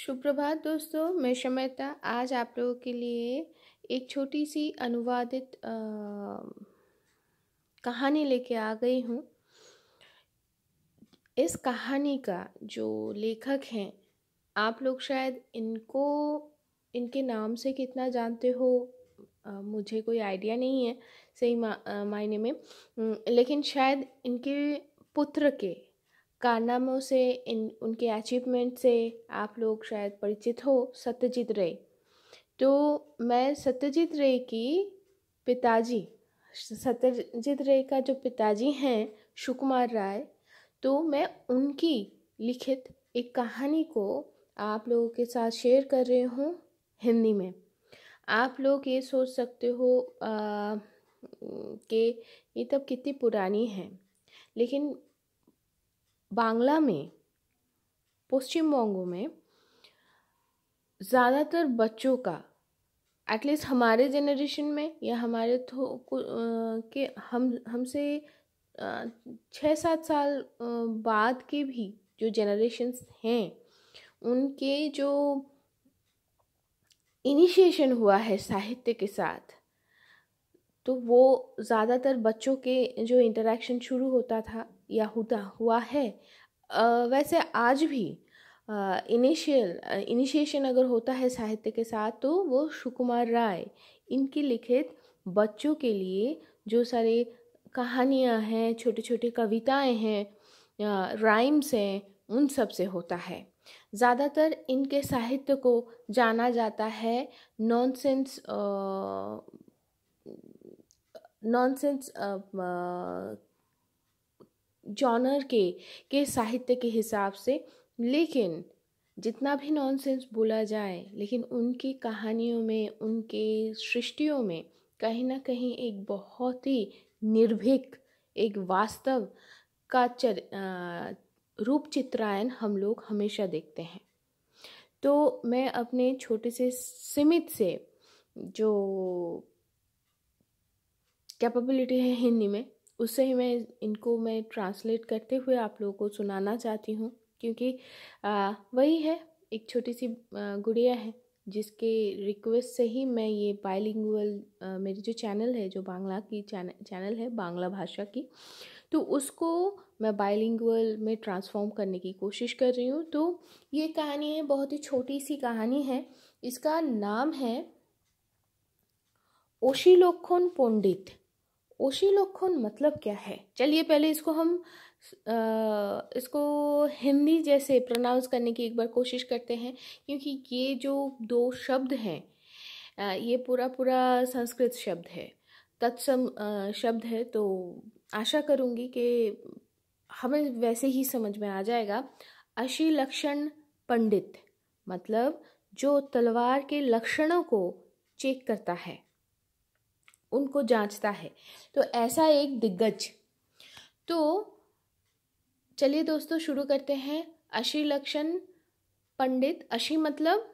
सुप्रभात दोस्तों मैं समयता आज आप लोगों के लिए एक छोटी सी अनुवादित आ, कहानी लेके आ गई हूँ इस कहानी का जो लेखक हैं आप लोग शायद इनको इनके नाम से कितना जानते हो आ, मुझे कोई आइडिया नहीं है सही मा, आ, मायने में लेकिन शायद इनके पुत्र के कारनामों से इन उनके अचीवमेंट से आप लोग शायद परिचित हो सत्यजीत रे तो मैं सत्यजीत रे की पिताजी सत्यजीत रे का जो पिताजी हैं सुकुमार राय तो मैं उनकी लिखित एक कहानी को आप लोगों के साथ शेयर कर रही हूँ हिंदी में आप लोग ये सोच सकते हो कि ये तब कितनी पुरानी है लेकिन बांग्ला में पश्चिम में ज़्यादातर बच्चों का एटलीस्ट हमारे जेनरेशन में या हमारे थो के हम हमसे छः सात साल बाद के भी जो जेनरेशन्स हैं उनके जो इनिशिएशन हुआ है साहित्य के साथ तो वो ज़्यादातर बच्चों के जो इंटरेक्शन शुरू होता था या होता हुआ है वैसे आज भी इनिशियल इनिशिएशन अगर होता है साहित्य के साथ तो वो सुकुमार राय इनकी लिखित बच्चों के लिए जो सारे कहानियाँ हैं छोटे छोटे कविताएं हैं राइम्स हैं उन सब से होता है ज़्यादातर इनके साहित्य को जाना जाता है नॉनसेंस नॉनसेंस जॉनर के के साहित्य के हिसाब से लेकिन जितना भी नॉनसेंस बोला जाए लेकिन उनकी कहानियों में उनके सृष्टियों में कहीं ना कहीं एक बहुत ही निर्भीक एक वास्तव का चर रूप चित्रायन हम लोग हमेशा देखते हैं तो मैं अपने छोटे से सीमित से जो कैपेबिलिटी है हिंदी में उससे ही मैं इनको मैं ट्रांसलेट करते हुए आप लोगों को सुनाना चाहती हूँ क्योंकि आ, वही है एक छोटी सी गुड़िया है जिसके रिक्वेस्ट से ही मैं ये बायलिंगुअल मेरी जो चैनल है जो बांग्ला की चैनल चैनल है बांग्ला भाषा की तो उसको मैं बायलिंगुअल में ट्रांसफॉर्म करने की कोशिश कर रही हूँ तो ये कहानी है बहुत ही छोटी सी कहानी है इसका नाम है ओशिलोक्षण पंडित ओशिलोखन मतलब क्या है चलिए पहले इसको हम आ, इसको हिंदी जैसे प्रोनाउंस करने की एक बार कोशिश करते हैं क्योंकि ये जो दो शब्द हैं ये पूरा पूरा संस्कृत शब्द है तत्सम शब्द है तो आशा करूँगी कि हमें वैसे ही समझ में आ जाएगा अशिलक्षण पंडित मतलब जो तलवार के लक्षणों को चेक करता है उनको जांचता है तो ऐसा एक दिग्गज तो चलिए दोस्तों शुरू करते हैं अशी लक्षण पंडित अशी मतलब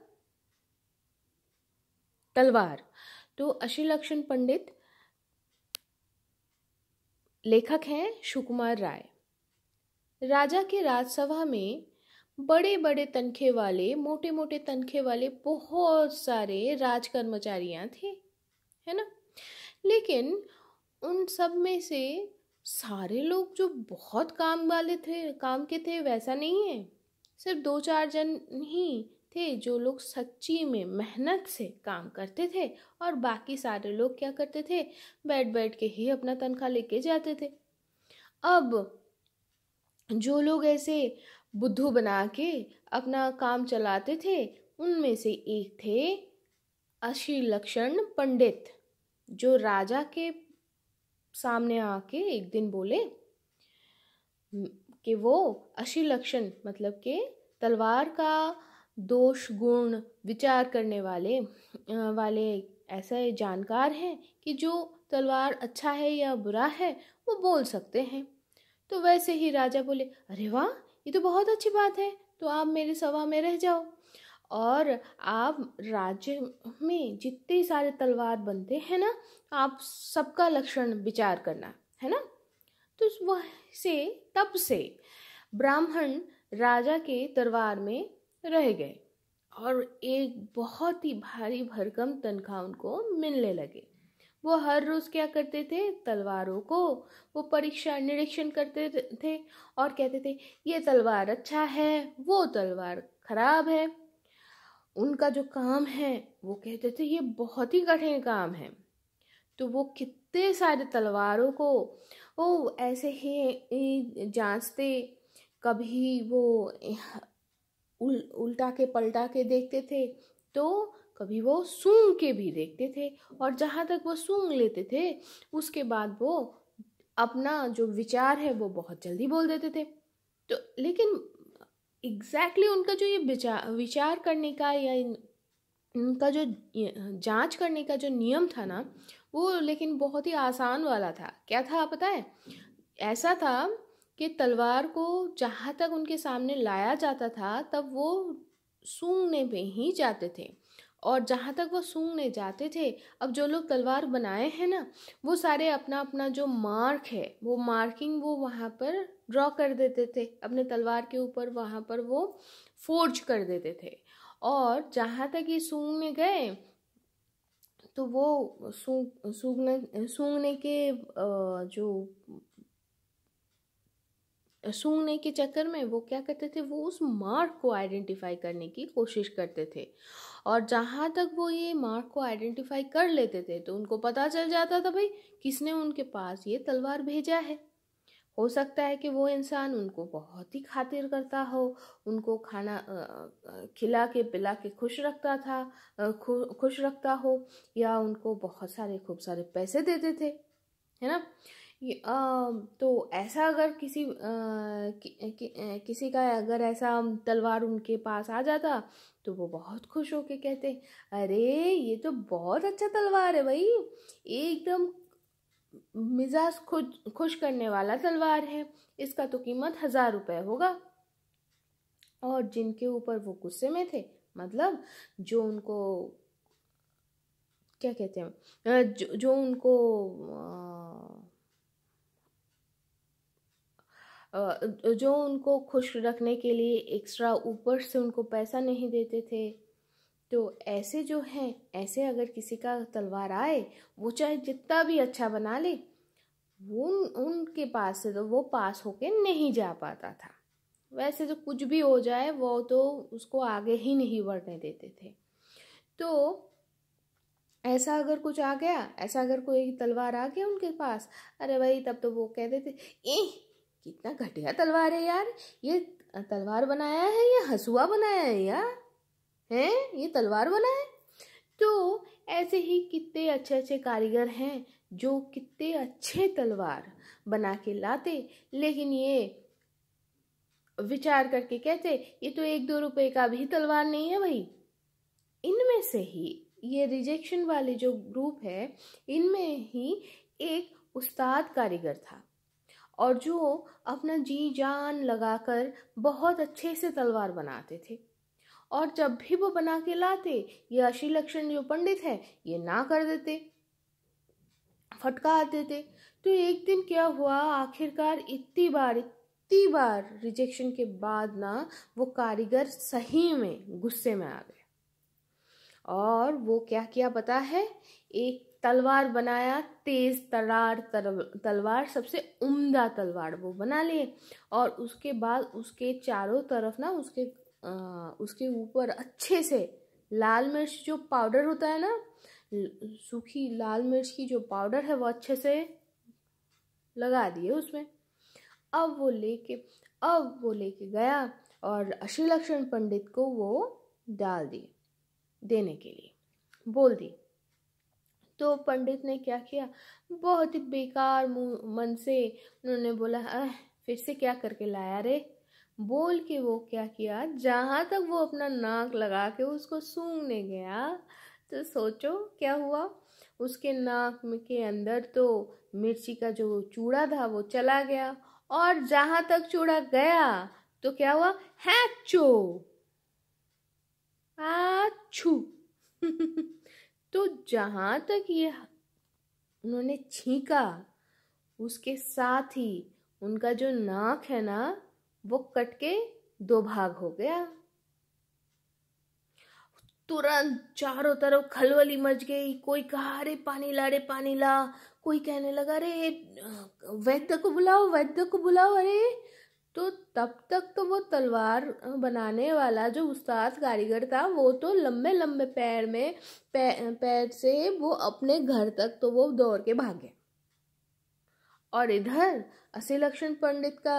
तलवार तो अशी लक्षण पंडित लेखक हैं सुकुमार राय राजा के राजसभा में बड़े बड़े तनखे वाले मोटे मोटे तनखे वाले बहुत सारे राज थे है ना लेकिन उन सब में से सारे लोग जो बहुत काम वाले थे काम के थे वैसा नहीं है सिर्फ दो चार जन ही थे जो लोग सच्ची में मेहनत से काम करते थे और बाकी सारे लोग क्या करते थे बैठ बैठ के ही अपना तनख्वाह लेके जाते थे अब जो लोग ऐसे बुद्धू बना के अपना काम चलाते थे उनमें से एक थे अशी लक्षण पंडित जो राजा के सामने आके एक दिन बोले कि वो अशिलक्षण मतलब के तलवार का दोष गुण विचार करने वाले वाले ऐसा जानकार हैं कि जो तलवार अच्छा है या बुरा है वो बोल सकते हैं तो वैसे ही राजा बोले अरे वाह ये तो बहुत अच्छी बात है तो आप मेरे सभा में रह जाओ और आप राज्य में जितने सारे तलवार बनते हैं ना आप सबका लक्षण विचार करना है ना तो वह से तब से ब्राह्मण राजा के दरबार में रह गए और एक बहुत ही भारी भरकम तनख्वाह उनको मिलने लगे वो हर रोज़ क्या करते थे तलवारों को वो परीक्षा निरीक्षण करते थे और कहते थे ये तलवार अच्छा है वो तलवार खराब है उनका जो काम है वो कहते थे ये बहुत ही कठिन काम है तो वो कितने सारे तलवारों को वो ऐसे ही जांचते कभी वो उल, उल्टा के पलटा के देखते थे तो कभी वो सूंग के भी देखते थे और जहाँ तक वो सूंग लेते थे उसके बाद वो अपना जो विचार है वो बहुत जल्दी बोल देते थे तो लेकिन एग्जैक्टली exactly उनका जो ये विचार विचार करने का या उनका जो जांच करने का जो नियम था ना वो लेकिन बहुत ही आसान वाला था क्या था पता है ऐसा था कि तलवार को जहाँ तक उनके सामने लाया जाता था तब वो सूंघने पे ही जाते थे और जहाँ तक वो सूंघने जाते थे अब जो लोग तलवार बनाए हैं ना वो सारे अपना अपना जो मार्क है वो मार्किंग वो वहाँ पर ड्रॉ कर देते थे अपने तलवार के ऊपर वहाँ पर वो फोर्ज कर देते थे और जहाँ तक ये सूंघने गए तो वो सूंघ सूंघने सूंघने के जो सूंघने के चक्कर में वो क्या करते थे वो उस मार्क को आइडेंटिफाई करने की कोशिश करते थे और जहाँ तक वो ये मार्क को आइडेंटिफाई कर लेते थे तो उनको पता चल जाता था भाई किसने उनके पास ये तलवार भेजा है हो सकता है कि वो इंसान उनको बहुत ही खातिर करता हो उनको खाना खिला के पिला के खुश रखता था खुश रखता हो या उनको बहुत सारे खूब सारे पैसे देते थे है ना तो ऐसा अगर किसी कि, कि, किसी का अगर ऐसा तलवार उनके पास आ जाता तो वो बहुत खुश होके कहते अरे ये तो बहुत अच्छा तलवार है भाई एकदम मिजाज खुद खुश करने वाला तलवार है इसका तो कीमत हज़ार रुपये होगा और जिनके ऊपर वो गुस्से में थे मतलब जो उनको क्या कहते हैं जो, जो उनको जो उनको खुश रखने के लिए एक्स्ट्रा ऊपर से उनको पैसा नहीं देते थे तो ऐसे जो हैं ऐसे अगर किसी का तलवार आए वो चाहे जितना भी अच्छा बना ले वो उनके पास से तो वो पास होके नहीं जा पाता था वैसे तो कुछ भी हो जाए वो तो उसको आगे ही नहीं बढ़ने देते थे तो ऐसा अगर कुछ आ गया ऐसा अगर कोई तलवार आ गया उनके पास अरे भाई तब तो वो कहते थे ए कितना घटिया तलवार है यार ये तलवार बनाया है या हसुआ बनाया है यार हैं ये तलवार वाला है तो ऐसे ही कितने अच्छे अच्छे कारीगर हैं जो कितने अच्छे तलवार बना के लाते लेकिन ये विचार करके कहते ये तो एक दो रुपए का भी तलवार नहीं है भाई इनमें से ही ये रिजेक्शन वाले जो ग्रुप है इनमें ही एक उस्ताद कारीगर था और जो अपना जी जान लगाकर बहुत अच्छे से तलवार बनाते थे और जब भी वो बना के लाते ये अशी लक्षण जो पंडित है ये ना कर देते फटका आते थे तो एक दिन क्या हुआ आखिरकार इतनी बार इतनी बार रिजेक्शन के बाद ना वो कारीगर सही में गुस्से में आ गए और वो क्या किया पता है एक तलवार बनाया तेज तरार तलवार सबसे उम्दा तलवार वो बना लिए और उसके बाद उसके चारों तरफ ना उसके उसके ऊपर अच्छे से लाल मिर्च जो पाउडर होता है ना सूखी लाल मिर्च की जो पाउडर है वो अच्छे से लगा दिए उसमें अब वो लेके अब वो लेके गया और अश्री लक्षण पंडित को वो डाल दिए देने के लिए बोल दी तो पंडित ने क्या किया बहुत ही बेकार मन से उन्होंने बोला फिर से क्या करके लाया रे बोल के वो क्या किया जहाँ तक वो अपना नाक लगा के उसको सूंघने गया तो सोचो क्या हुआ उसके नाक के अंदर तो मिर्ची का जो चूड़ा था वो चला गया और जहाँ तक चूड़ा गया तो क्या हुआ हैचो आछू तो जहाँ तक ये उन्होंने छींका उसके साथ ही उनका जो नाक है ना वो कट के दो भाग हो गया तुरंत चारों तरफ खलवली मच गई कोई कहा अरे पानी ला रे पानी ला कोई कहने लगा अरे वैद्य को बुलाओ वैद्य को बुलाओ अरे तो तब तक तो वो तलवार बनाने वाला जो उस्ताद कारीगर था वो तो लंबे लंबे पैर में पैर से वो अपने घर तक तो वो दौड़ के भागे और इधर असी लक्षण पंडित का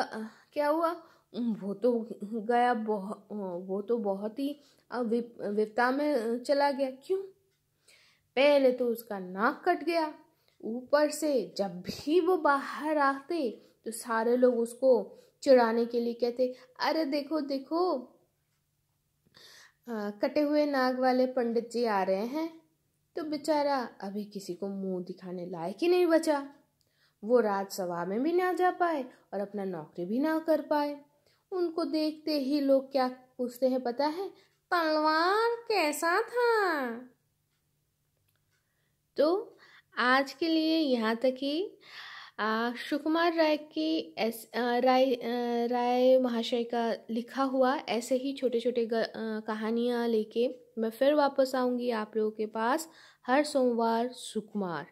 क्या हुआ वो तो गया बहुत वो तो बहुत ही विपता में चला गया क्यों पहले तो उसका नाक कट गया ऊपर से जब भी वो बाहर आते तो सारे लोग उसको चिड़ाने के लिए कहते अरे देखो देखो आ, कटे हुए नाक वाले पंडित जी आ रहे हैं तो बेचारा अभी किसी को मुंह दिखाने लायक ही नहीं बचा वो राजसभा में भी ना जा पाए और अपना नौकरी भी ना कर पाए उनको देखते ही लोग क्या पूछते हैं पता है तलवार कैसा था तो आज के लिए यहाँ तक ही सुकुमार राय की एस राय राय महाशय का लिखा हुआ ऐसे ही छोटे छोटे कहानियाँ लेके मैं फिर वापस आऊँगी आप लोगों के पास हर सोमवार सुकुमार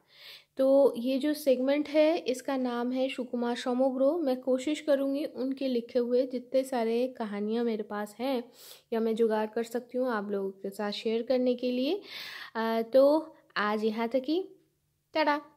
तो ये जो सेगमेंट है इसका नाम है सुकुमार सोमोग्रो मैं कोशिश करूँगी उनके लिखे हुए जितने सारे कहानियाँ मेरे पास हैं या मैं जुगाड़ कर सकती हूँ आप लोगों के साथ शेयर करने के लिए आ, तो आज यहाँ तक ही तड़ा